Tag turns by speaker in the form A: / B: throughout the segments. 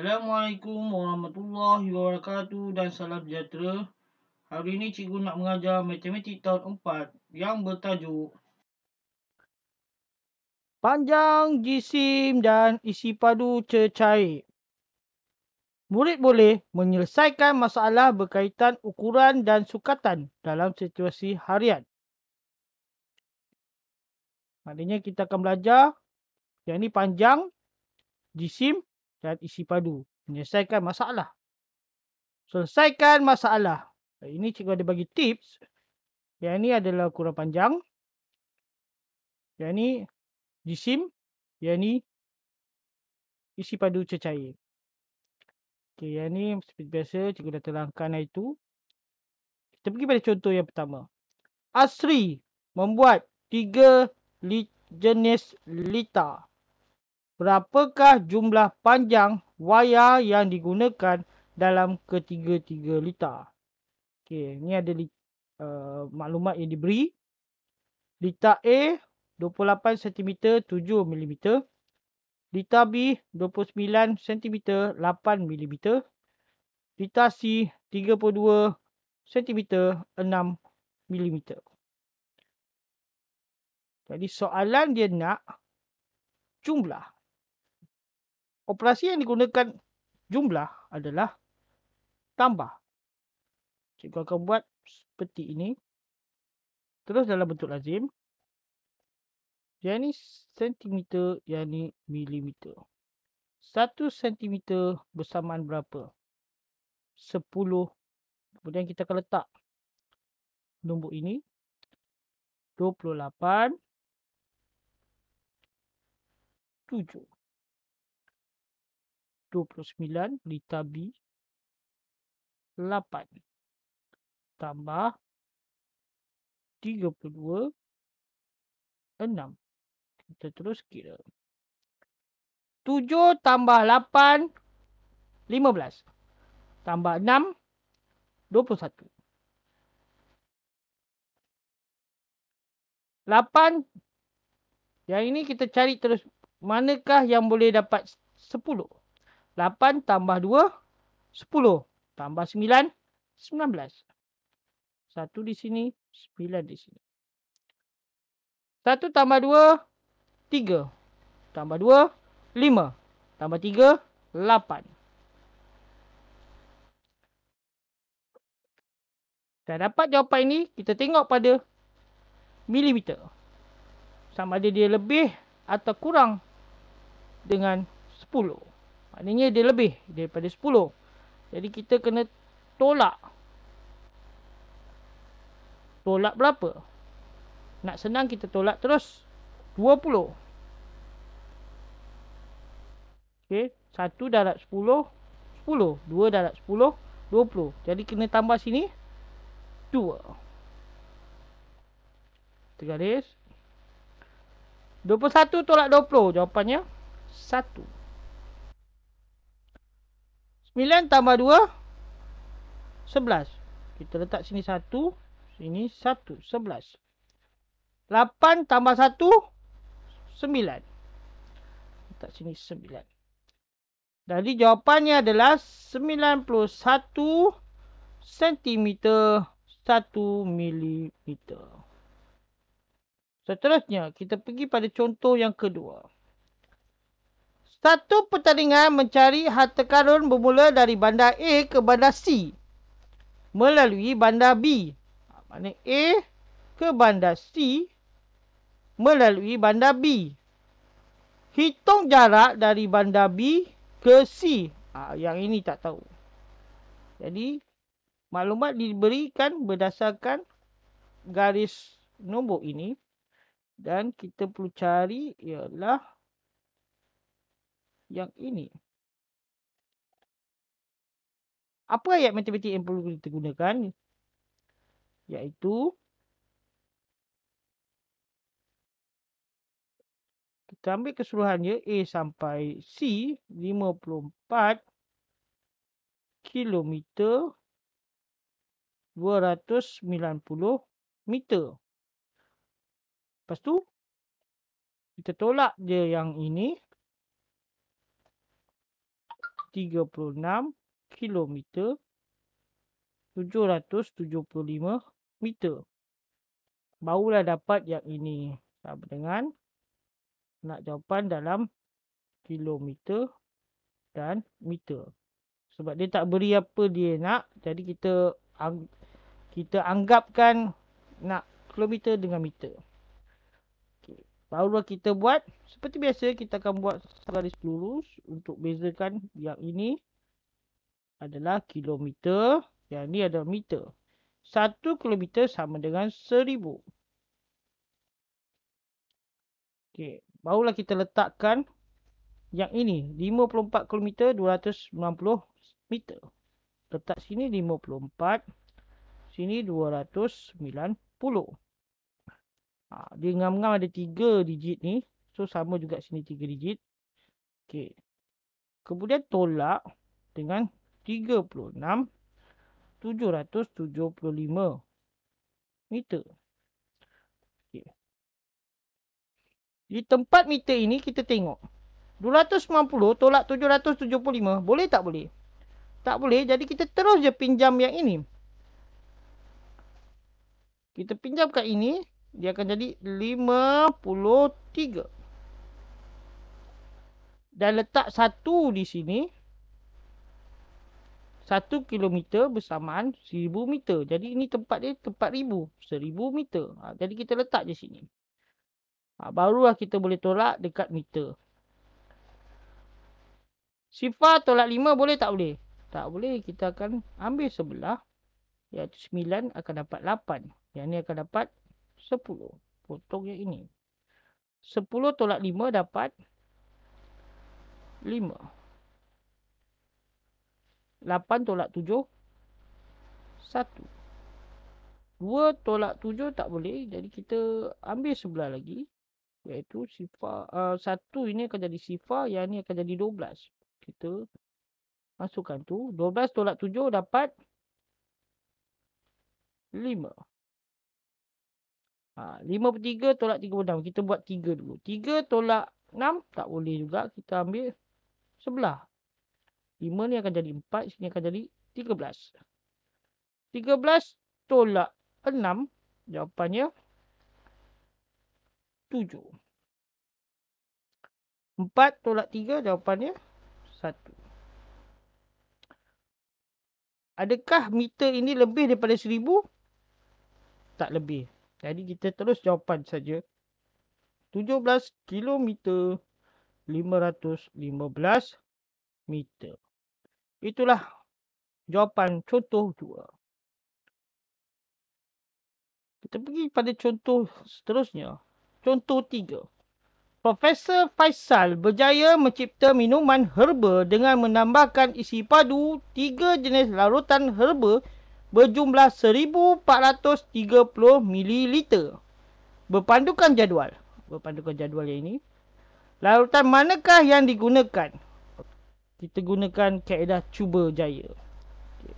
A: Assalamualaikum warahmatullahi wabarakatuh dan salam sejahtera. Hari ini cikgu nak mengajar matematik tahun 4 yang bertajuk Panjang jisim dan isi padu cecair. Murid boleh menyelesaikan masalah berkaitan ukuran dan sukatan dalam situasi harian. Maknanya kita akan belajar yang ini panjang jisim dan isi padu. Menyelesaikan masalah. Selesaikan masalah. Ini cikgu ada bagi tips. Yang ini adalah kurang panjang. Yang ini jisim. Yang ini isi padu cecair. Okay, yang ini seperti biasa cikgu dah terangkan itu. Kita pergi pada contoh yang pertama. Asri membuat tiga jenis litar berapakah jumlah panjang wayar yang digunakan dalam ketiga-tiga litar. Okey, ni ada uh, maklumat yang diberi. Litar A 28 cm 7 mm. Litar B 29 cm 8 mm. Litar C 32 cm 6 mm. Jadi soalan dia nak jumlah operasi yang digunakan jumlah adalah tambah. Cikgu akan buat seperti ini. Terus dalam bentuk lazim. Yang ni sentimeter, yang ni milimeter. Satu sentimeter bersamaan berapa? Sepuluh. Kemudian kita akan letak nombor ini. Dua puluh lapan. Tujuh. 29 berita B 8 tambah 32 6 kita terus kira 7 tambah 8 15 tambah 6 21 lapan yang ini kita cari terus manakah yang boleh dapat sepuluh 8 tambah 2, 10. Tambah 9, 19. 1 di sini, 9 di sini. 1 tambah 2, 3. Tambah 2, 5. Tambah 3, 8. Dah dapat jawapan ini, kita tengok pada milimeter. Sama ada dia lebih atau kurang dengan 10. Maknanya dia lebih daripada 10. Jadi kita kena tolak. Tolak berapa? Nak senang kita tolak terus 20. Okey, 1 darab 10, 10. 2 darab 10, 20. Jadi kena tambah sini 2. Tiga garis. 21 tolak 20. Jawapannya 1. 9 tambah 2 11 Kita letak sini 1 Sini 1 11 8 tambah 1 9 Letak sini 9 Jadi jawapannya adalah 91 cm 1 mm Seterusnya kita pergi pada contoh yang kedua satu pertandingan mencari harta karun bermula dari bandar A ke bandar C melalui bandar B. Mana A ke bandar C melalui bandar B. Hitung jarak dari bandar B ke C. Ha, yang ini tak tahu. Jadi, maklumat diberikan berdasarkan garis nombor ini. Dan kita perlu cari ialah yang ini. Apa ayat matematik yang perlu kita gunakan? Iaitu kita ambil keseluruhannya A sampai C 54 kilometer 290 meter. Lepas tu kita tolak dia yang ini 736 km 775 meter. Barulah dapat yang ini. Sama dengan nak jawapan dalam kilometer dan meter. Sebab dia tak beri apa dia nak. Jadi kita kita anggapkan nak kilometer dengan meter. Barulah kita buat. Seperti biasa, kita akan buat garis lurus untuk bezakan yang ini adalah kilometer. Yang ini adalah meter. Satu kilometer sama dengan seribu. Okey. Barulah kita letakkan yang ini. 54 kilometer, 290 meter. Letak sini 54. Sini 290. 290. Ha, dia ngam-ngam ada tiga digit ni. So sama juga sini tiga digit. Okey. Kemudian tolak dengan 36, 775. meter. Okey. Di tempat meter ini kita tengok. 290 tolak 775. Boleh tak boleh? Tak boleh. Jadi kita terus je pinjam yang ini. Kita pinjam kat ini dia akan jadi 53. Dan letak satu di sini. 1 kilometer bersamaan 1000 meter. Jadi ini tempat dia tempat 1000. 1000 meter. Ha, jadi kita letak je sini. Ha, barulah kita boleh tolak dekat meter. Sifar tolak 5 boleh tak boleh? Tak boleh. Kita akan ambil sebelah. Iaitu 9 akan dapat 8. Yang ni akan dapat Sepuluh, Potong yang ini. Sepuluh tolak lima dapat lima. Lapan tolak tujuh satu. Dua tolak tujuh tak boleh. Jadi kita ambil sebelah lagi. Iaitu sifar. Uh, ini akan jadi sifar. Yang ini akan jadi dua belas, Kita masukkan tu. dua belas tolak tujuh dapat lima. 5 per 3 tolak 36. Kita buat 3 dulu. 3 tolak 6 tak boleh juga. Kita ambil sebelah. 5 ni akan jadi 4. Sini akan jadi 13. 13 tolak 6. Jawapannya 7. empat tolak tiga Jawapannya satu Adakah meter ini lebih daripada seribu Tak lebih. Jadi kita terus jawapan saja. 17 kilometer 515 meter. Itulah jawapan contoh dua. Kita pergi pada contoh seterusnya. Contoh tiga. Profesor Faisal berjaya mencipta minuman herba dengan menambahkan isi padu tiga jenis larutan herba berjumlah 1430 ml berpandukan jadual berpandukan jadual yang ini larutan manakah yang digunakan kita gunakan kaedah cuba jaya okay.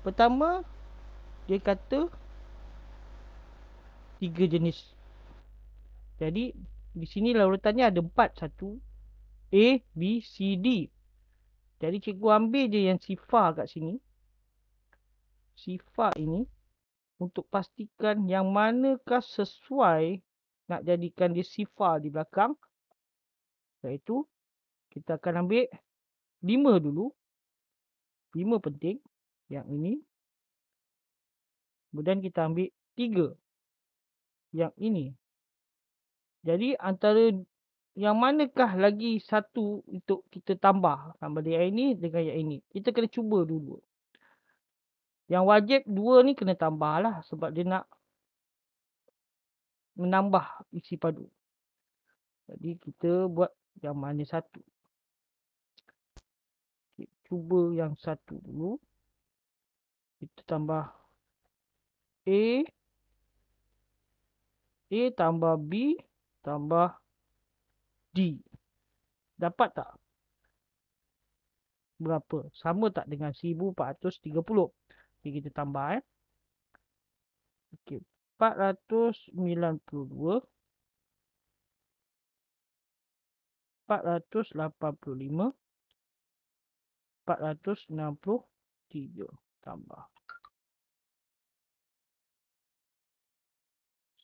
A: pertama dia kata tiga jenis jadi di sini larutannya ada empat satu A B C D jadi cikgu ambil je yang sifar kat sini sifat ini untuk pastikan yang manakah sesuai nak jadikan dia sifar di belakang. Iaitu kita akan ambil lima dulu. Lima penting yang ini. Kemudian kita ambil tiga yang ini. Jadi antara yang manakah lagi satu untuk kita tambah. Tambah dia ini dengan yang ini. Kita kena cuba dulu. Yang wajib dua ni kena tambah lah. Sebab dia nak menambah isi padu. Jadi kita buat yang mana satu. Cuba yang satu dulu. Kita tambah A. A tambah B tambah D. Dapat tak? Berapa? Sama tak dengan 1430? Jadi kita tambah eh. Okey, 492 485 463 tambah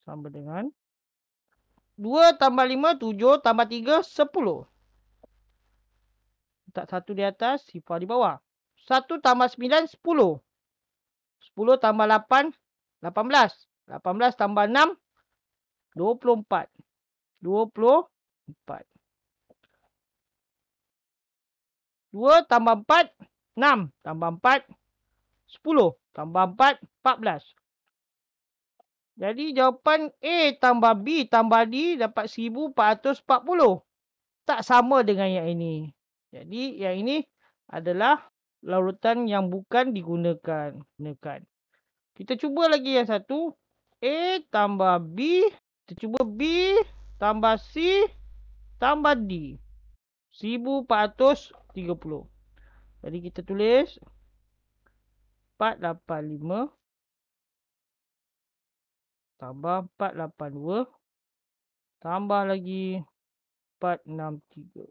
A: sama dengan 2 tambah 5, 7 tambah 3, 10. Letak 1 di atas, sifar di bawah. 1 tambah 9, 10. 10 tambah 8, 18. 18 tambah 6, 24. 24. 2 tambah 4, 6. Tambah 4, 10. Tambah 4, 14. Jadi jawapan A tambah B tambah D dapat 1440. Tak sama dengan yang ini. Jadi yang ini adalah Lautan yang bukan digunakan. Gunakan. Kita cuba lagi yang satu. A tambah B. Kita cuba B tambah C tambah D. 1430. Jadi kita tulis 485 tambah 482 tambah lagi 463.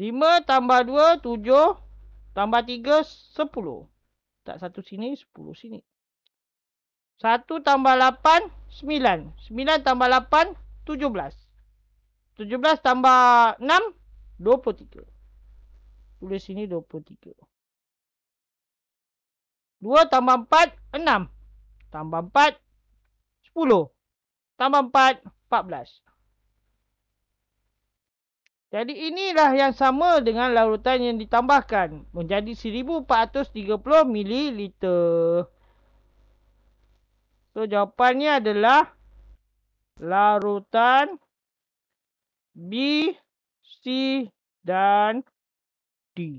A: 5 tambah 2, 7. Tambah tiga, sepuluh. Tak satu sini, sepuluh sini. Satu tambah lapan, sembilan. Sembilan tambah lapan, tujuh belas. Tujuh belas tambah enam, dua puluh tiga. Tulis sini dua puluh tiga. Dua tambah empat, enam. Tambah empat, sepuluh. Tambah empat, empat belas. Jadi inilah yang sama dengan larutan yang ditambahkan menjadi 1430 ml. So jawapannya adalah larutan B, C dan D.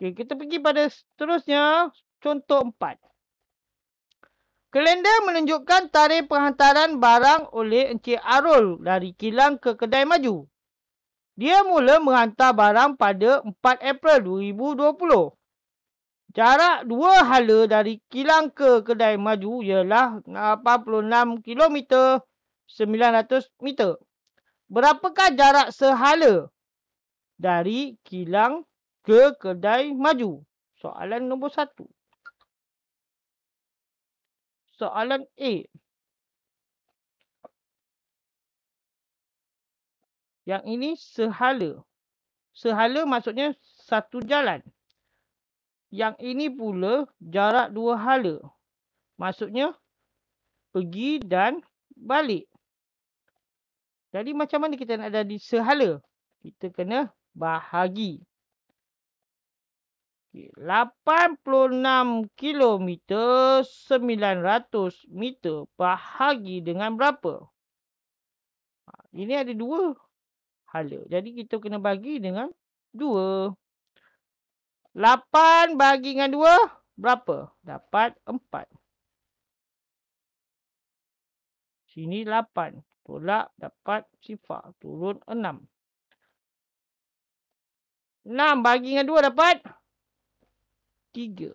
A: Okey, kita pergi pada seterusnya contoh 4. Kalender menunjukkan tarikh penghantaran barang oleh Encik Arul dari kilang ke kedai maju. Dia mula menghantar barang pada 4 April 2020. Jarak dua hala dari kilang ke kedai maju ialah 86 km 900 meter. Berapakah jarak sehala dari kilang ke kedai maju? Soalan nombor satu. Soalan A. Yang ini sehala. Sehala maksudnya satu jalan. Yang ini pula jarak dua hala. Maksudnya pergi dan balik. Jadi macam mana kita nak jadi sehala? Kita kena bahagi. Okay. 86 kilometer 900 meter bahagi dengan berapa? Ha, ini ada dua hala. Jadi kita kena bagi dengan 2. 8 bagi dengan 2 berapa? Dapat 4. Sini 8. Tolak dapat sifar. Turun 6. 6 bagi dengan 2 dapat 3.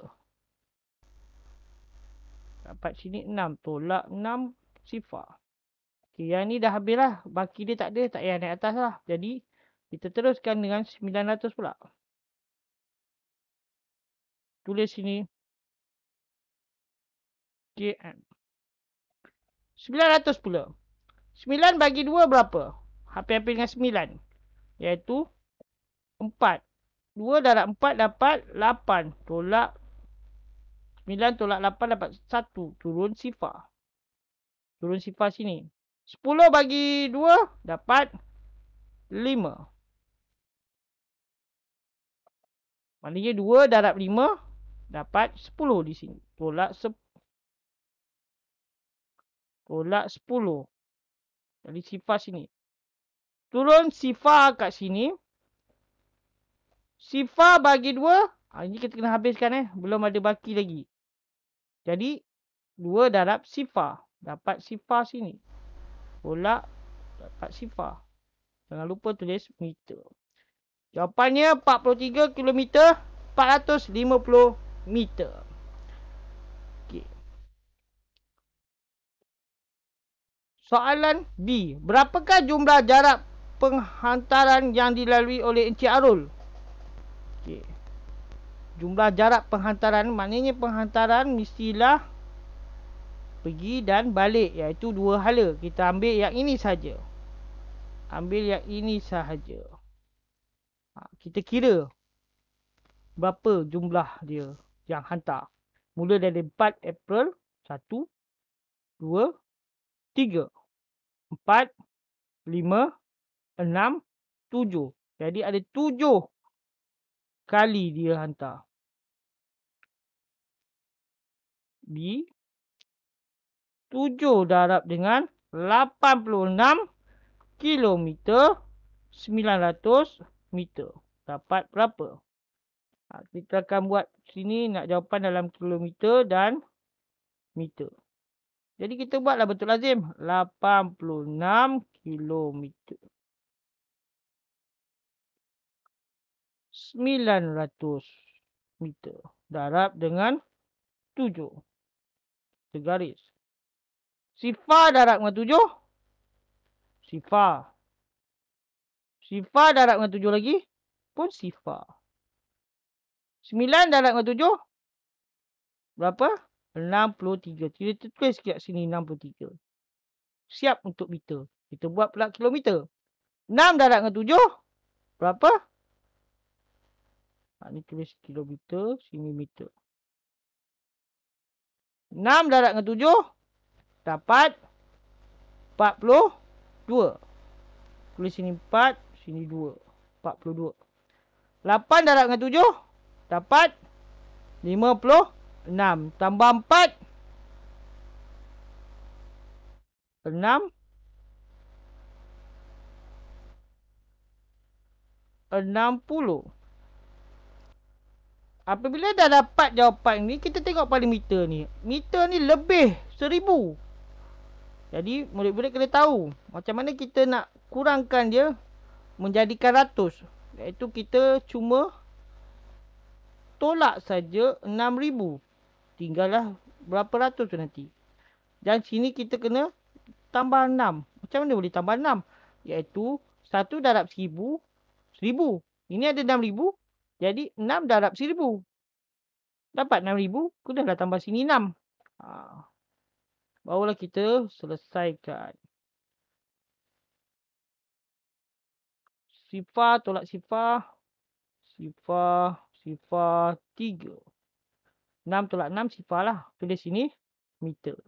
A: Dapat sini 6. Tolak 6 sifar. Okay, yang ni dah habis lah. Baki dia tak ada. Tak payah naik atas lah. Jadi kita teruskan dengan 900 pula. Tulis sini. KM. Eh. 900 pula. 9 bagi 2 berapa? Hampir-hampir dengan 9. Iaitu 4. 2 darab 4 dapat 8. Tolak 9 tolak 8 dapat 1. Turun sifar. Turun sifar sini. 10 bagi 2 dapat 5. Maknanya 2 darab 5 dapat 10 di sini. Tolak, tolak 10. Jadi sifar sini. Turun sifar kat sini. Sifar bagi 2. Ha, ah, ini kita kena habiskan eh. Belum ada baki lagi. Jadi 2 darab sifar. Dapat sifar sini tolak dapat sifar. Jangan lupa tulis meter. Jawapannya 43 km 450 meter. Okey. Soalan B. Berapakah jumlah jarak penghantaran yang dilalui oleh Encik Arul? Okey. Jumlah jarak penghantaran maknanya penghantaran mestilah pergi dan balik iaitu dua hala. Kita ambil yang ini saja. Ambil yang ini sahaja. Ha, kita kira berapa jumlah dia yang hantar. Mula dari 4 April. 1, 2, 3, 4, 5, 6, 7. Jadi ada 7 kali dia hantar. B, 7 darab dengan 86 kilometer 900 meter. Dapat berapa? Ha, kita akan buat sini nak jawapan dalam kilometer dan meter. Jadi kita buatlah betul lazim. 86 kilometer. 900 meter. Darab dengan 7. Kita Sifar darat dengan tujuh. Sifar. Sifar darat dengan tujuh lagi. Pun sifar. Sembilan darat dengan tujuh. Berapa? Enam puluh tiga. Kita tulis kat sini enam puluh tiga. Siap untuk meter. Kita buat pula kilometer. Enam darat dengan tujuh. Berapa? Ha, ni tulis kilometer. Sini meter. Enam darat dengan tujuh dapat 42. Tulis sini 4, sini 2. 42. 8 darab dengan 7, dapat 56. Tambah 4, 6. 56. Apabila dah dapat jawapan ni, kita tengok pada meter ni. Meter ni lebih seribu. Jadi murid-murid kena tahu macam mana kita nak kurangkan dia menjadikan ratus. Iaitu kita cuma tolak saja 6,000. Tinggallah berapa ratus nanti. Dan sini kita kena tambah 6. Macam mana boleh tambah 6? Iaitu 1 darab 1,000. 1,000. Ini ada 6,000. Jadi 6 darab 1,000. Dapat 6,000. Kudahlah tambah sini 6. Haa. Ah. Barulah kita selesaikan. Sifar tolak sifar. Sifar, sifar 3. 6 tolak 6 sifar lah. Tulis sini meter.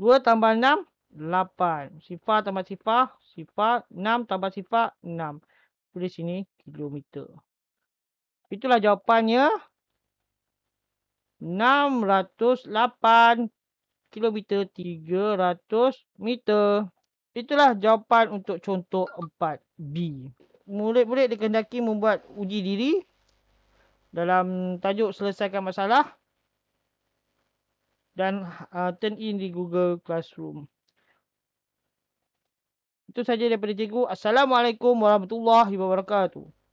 A: 2 tambah 6, 8. Sifar tambah sifar, sifar 6 tambah sifar 6. Tulis sini kilometer. Itulah jawapannya. 608 km 300 meter. Itulah jawapan untuk contoh 4B. Murid-murid dikendaki membuat uji diri dalam tajuk selesaikan masalah dan uh, turn in di Google Classroom. Itu saja daripada cikgu. Assalamualaikum warahmatullahi wabarakatuh.